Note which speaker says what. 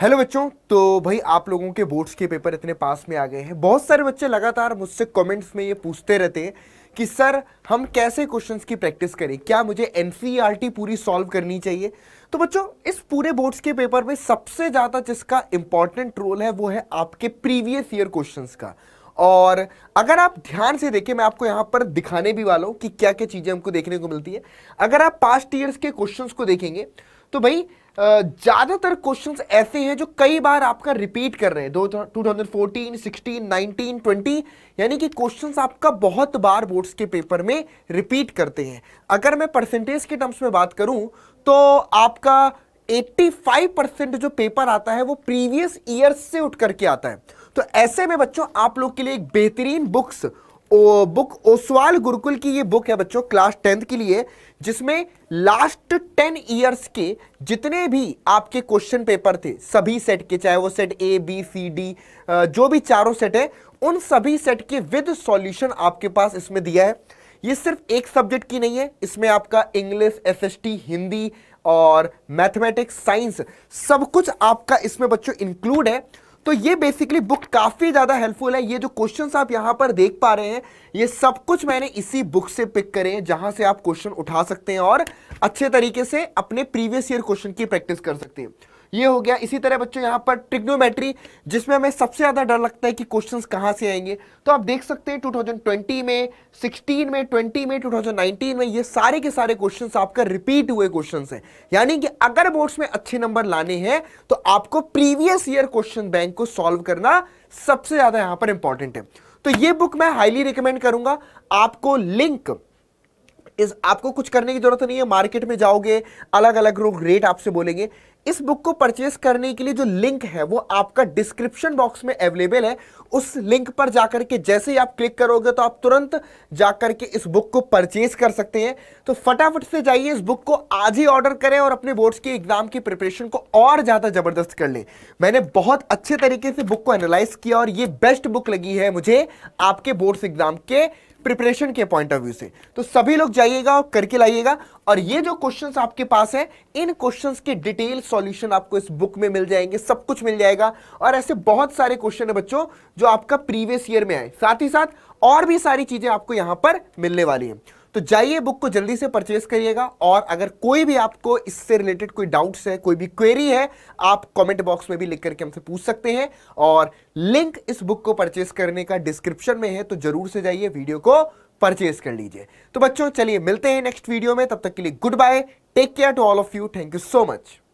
Speaker 1: hello बच्चों तो भाई आप लोगों के बोर्ड्स के पेपर इतने पास में आ गए हैं बहुत सारे बच्चे लगातार मुझसे कमेंट्स में ये पूछते रहते हैं कि सर हम कैसे क्वेश्चंस की प्रैक्टिस करें क्या मुझे एन e पूरी सॉल्व करनी चाहिए तो बच्चों इस पूरे बोर्ड्स के पेपर में सबसे ज़्यादा जिसका इम्पॉर्टेंट रोल है वो है आपके प्रीवियस ईयर क्वेश्चन का और अगर आप ध्यान से देखें मैं आपको यहाँ पर दिखाने भी वाला हूँ कि क्या क्या चीज़ें हमको देखने को मिलती है अगर आप पास्ट ईयर्स के क्वेश्चन को देखेंगे तो भाई ज़्यादातर क्वेश्चंस ऐसे हैं जो कई बार आपका रिपीट कर रहे हैं दो two thousand fourteen sixteen nineteen twenty यानी कि क्वेश्चंस आपका बहुत बार बोर्ड्स के पेपर में रिपीट करते हैं अगर मैं परसेंटेज के टर्म्स में बात करूं तो आपका 85 परसेंट जो पेपर आता है वो प्रीवियस ईयर से उठ करके आता है तो ऐसे में बच्चों आप लोग के लिए एक बेहतरीन बुक्स बुक ओसवाल गुरुकुल की ये बुक है बच्चों क्लास टेंथ के लिए जिसमें लास्ट टेन ईयर्स के जितने भी आपके क्वेश्चन पेपर थे सभी सेट के चाहे वो set A B C D जो भी चारों सेट है उन सभी सेट के विद सॉल्यूशन आपके पास इसमें दिया है ये सिर्फ एक सब्जेक्ट की नहीं है इसमें आपका इंग्लिश टी हिंदी और मैथमेटिक्स साइंस सब कुछ आपका इसमें बच्चों इंक्लूड है तो ये बेसिकली बुक काफ़ी ज़्यादा हेल्पफुल है ये जो क्वेश्चंस आप यहाँ पर देख पा रहे हैं ये सब कुछ मैंने इसी बुक से पिक करे हैं जहां से आप क्वेश्चन उठा सकते हैं और अच्छे तरीके से अपने प्रीवियस ईयर क्वेश्चन की प्रैक्टिस कर सकते हैं ये हो गया इसी तरह बच्चों यहाँ पर ट्रिग्नोमेट्री जिसमें हमें सबसे ज़्यादा डर लगता है कि क्वेश्चंस कहाँ से आएंगे तो आप देख सकते हैं 2020 में 16 में 20 में 2019 में ये सारे के सारे क्वेश्चंस आपका रिपीट हुए क्वेश्चंस हैं यानी कि अगर बोर्ड्स में अच्छे नंबर लाने हैं तो आपको प्रीवियस ईयर क्वेश्चन बैंक को सॉल्व करना सबसे ज़्यादा यहाँ पर इंपॉर्टेंट है तो ये बुक मैं हाईली रिकमेंड करूंगा आपको लिंक इस आपको कुछ करने की ज़रूरत नहीं है मार्केट में जाओगे अलग अलग लोग रेट आपसे बोलेंगे इस बुक को परचेस करने के लिए जो लिंक है वो आपका डिस्क्रिप्शन बॉक्स में अवेलेबल है उस लिंक पर जाकर के जैसे ही आप क्लिक करोगे तो आप तुरंत जाकर के इस बुक को परचेस कर सकते हैं तो फटाफट से जाइए इस बुक को आज ही ऑर्डर करें और अपने बोर्ड्स के एग्जाम की प्रिपरेशन को और ज़्यादा ज़बरदस्त कर लें मैंने बहुत अच्छे तरीके से बुक को एनालाइज किया और ये बेस्ट बुक लगी है मुझे आपके बोर्ड्स एग्जाम के प्रिपरेशन के पॉइंट ऑफ व्यू से तो सभी लोग जाइएगा और करके लाइएगा और ये जो क्वेश्चंस आपके पास है इन क्वेश्चंस के डिटेल सॉल्यूशन आपको इस बुक में मिल जाएंगे सब कुछ मिल जाएगा और ऐसे बहुत सारे क्वेश्चन है बच्चों जो आपका प्रीवियस ईयर में आए साथ ही साथ और भी सारी चीजें आपको यहां पर मिलने वाली है तो जाइए बुक को जल्दी से परचेज करिएगा और अगर कोई भी आपको इससे रिलेटेड कोई डाउट्स है कोई भी क्वेरी है आप कमेंट बॉक्स में भी लिख करके हमसे पूछ सकते हैं और लिंक इस बुक को परचेज करने का डिस्क्रिप्शन में है तो जरूर से जाइए वीडियो को परचेज कर लीजिए तो बच्चों चलिए मिलते हैं नेक्स्ट वीडियो में तब तक के लिए goodbye take care to all of you thank you so much